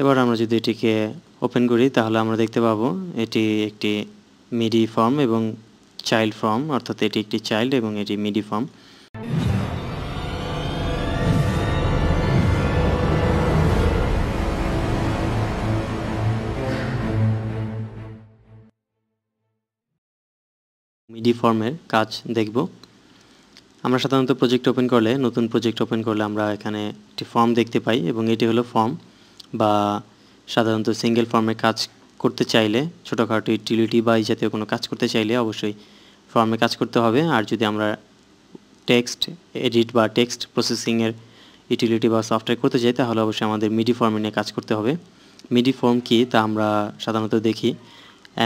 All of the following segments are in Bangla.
এবার আমরা যদি এটিকে ওপেন করি তাহলে আমরা দেখতে পাবো এটি একটি মিডি ফর্ম এবং চাইল্ড ফর্ম অর্থাৎ এটি একটি চাইল্ড এবং এটি মিডি ফর্ম মিডি ফর্মের কাজ দেখব আমরা সাধারণত প্রজেক্ট ওপেন করলে নতুন প্রজেক্ট ওপেন করলে আমরা এখানে একটি ফর্ম দেখতে পাই এবং এটি হলো ফর্ম বা সাধারণত সিঙ্গেল ফর্মে কাজ করতে চাইলে ছোটোখাটো ইউটিলিটি বা এই জাতীয় কোনো কাজ করতে চাইলে অবশ্যই ফর্মে কাজ করতে হবে আর যদি আমরা টেক্সট এডিট বা টেক্সট প্রসেসিংয়ের ইউটিলিটি বা সফটওয়্যার করতে চাই তাহলে অবশ্যই আমাদের মিডি ফর্মে নিয়ে কাজ করতে হবে মিডি ফর্ম কি তা আমরা সাধারণত দেখি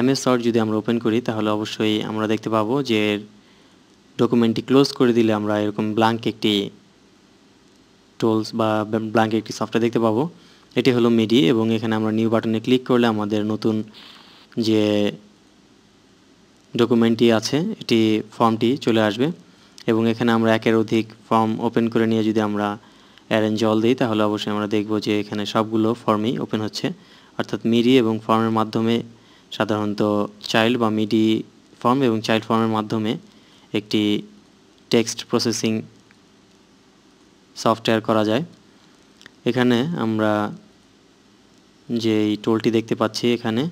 এম এস যদি আমরা ওপেন করি তাহলে অবশ্যই আমরা দেখতে পাবো যে ডকুমেন্টটি ক্লোজ করে দিলে আমরা এরকম ব্ল্যাঙ্ক একটি টোলস বা ব্ল্যাঙ্ক একটি সফটওয়্যার দেখতে পাবো এটি হলো মিডি এবং এখানে আমরা নিউ বাটনে ক্লিক করলে আমাদের নতুন যে ডকুমেন্টটি আছে এটি ফর্মটি চলে আসবে এবং এখানে আমরা একের অধিক ফর্ম ওপেন করে নিয়ে যদি আমরা অ্যারেঞ্জ অল দিই তাহলে অবশ্যই আমরা দেখব যে এখানে সবগুলো ফর্মই ওপেন হচ্ছে অর্থাৎ মিডি এবং ফর্মের মাধ্যমে সাধারণত চাইল্ড বা মিডি ফর্ম এবং চাইল্ড ফর্মের মাধ্যমে একটি টেক্সট প্রসেসিং সফটওয়্যার করা যায় এখানে আমরা যে এই টোলটি দেখতে পাচ্ছি এখানে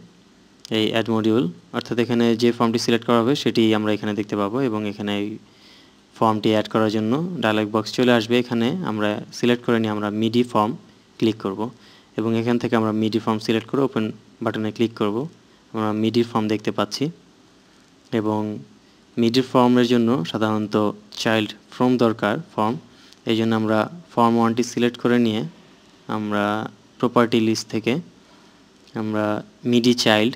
এই অ্যাড মডিউল অর্থাৎ এখানে যে ফর্মটি সিলেক্ট করা হবে সেটি আমরা এখানে দেখতে পাবো এবং এখানে এই ফর্মটি অ্যাড করার জন্য ডায়লগ বক্স চলে আসবে এখানে আমরা সিলেক্ট করে নিয়ে আমরা মিডি ফর্ম ক্লিক করব এবং এখান থেকে আমরা মিডি ফর্ম সিলেক্ট করে ওপেন বাটনে ক্লিক করব আমরা মিডি ফর্ম দেখতে পাচ্ছি এবং মিডি ফর্মের জন্য সাধারণত চাইল্ড ফর্ম দরকার ফর্ম এই জন্য আমরা ফর্ম ওয়ানটি সিলেক্ট করে নিয়ে আমরা প্রপার্টি লিস্ট থেকে আমরা মিডি চাইল্ড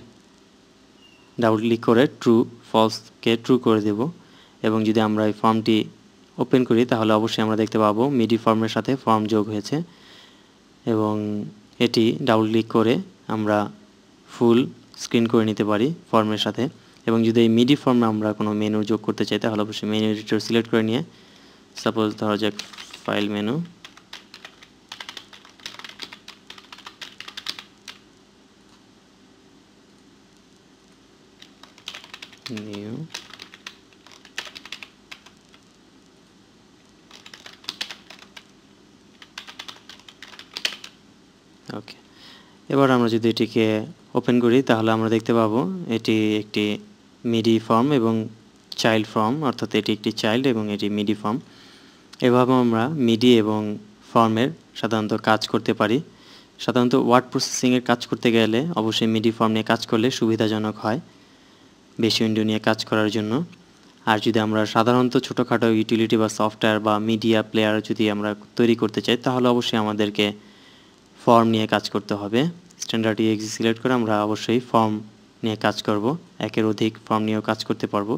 ডাবল ক্লিক করে ট্রু ফলসকে ট্রু করে দেব এবং যদি আমরা এই ফর্মটি ওপেন করি তাহলে অবশ্যই আমরা দেখতে পাবো মিডি ফর্মের সাথে ফর্ম যোগ হয়েছে এবং এটি ডাবল ক্লিক করে আমরা ফুল স্ক্রিন করে নিতে পারি ফর্মের সাথে এবং যদি এই মিডি ফর্মে আমরা কোনো মেনু যোগ করতে চাই তাহলে অবশ্যই মেনু এডিটর সিলেক্ট করে নিয়ে সাপোজ ধরা যাক ফাইল মেনু new ওকে এবার আমরা যদি এটিকে ওপেন করি তাহলে আমরা দেখতে পাবো এটি একটি মিডি ফর্ম এবং চাইল্ড ফর্ম অর্থাৎ এটি একটি চাইল্ড এবং এটি মিডি ফর্ম এভাবে আমরা মিডি এবং ফর্মের সাধারণত কাজ করতে পারি সাধারণত ওয়ার্ড প্রসেসিংয়ের কাজ করতে গেলে অবশ্যই মিডি ফর্ম নিয়ে কাজ করলে সুবিধাজনক হয় বেশি উইন্ডো নিয়ে কাজ করার জন্য আর যদি আমরা সাধারণত ছোটোখাটো ইউটিলিটি বা সফটওয়্যার বা মিডিয়া প্লেয়ার যদি আমরা তৈরি করতে চাই তাহলে অবশ্যই আমাদেরকে ফর্ম নিয়ে কাজ করতে হবে স্ট্যান্ডার্ড ইএক্সি সিলেক্ট করে আমরা অবশ্যই ফর্ম নিয়ে কাজ করব একের অধিক ফর্ম নিয়েও কাজ করতে পারবো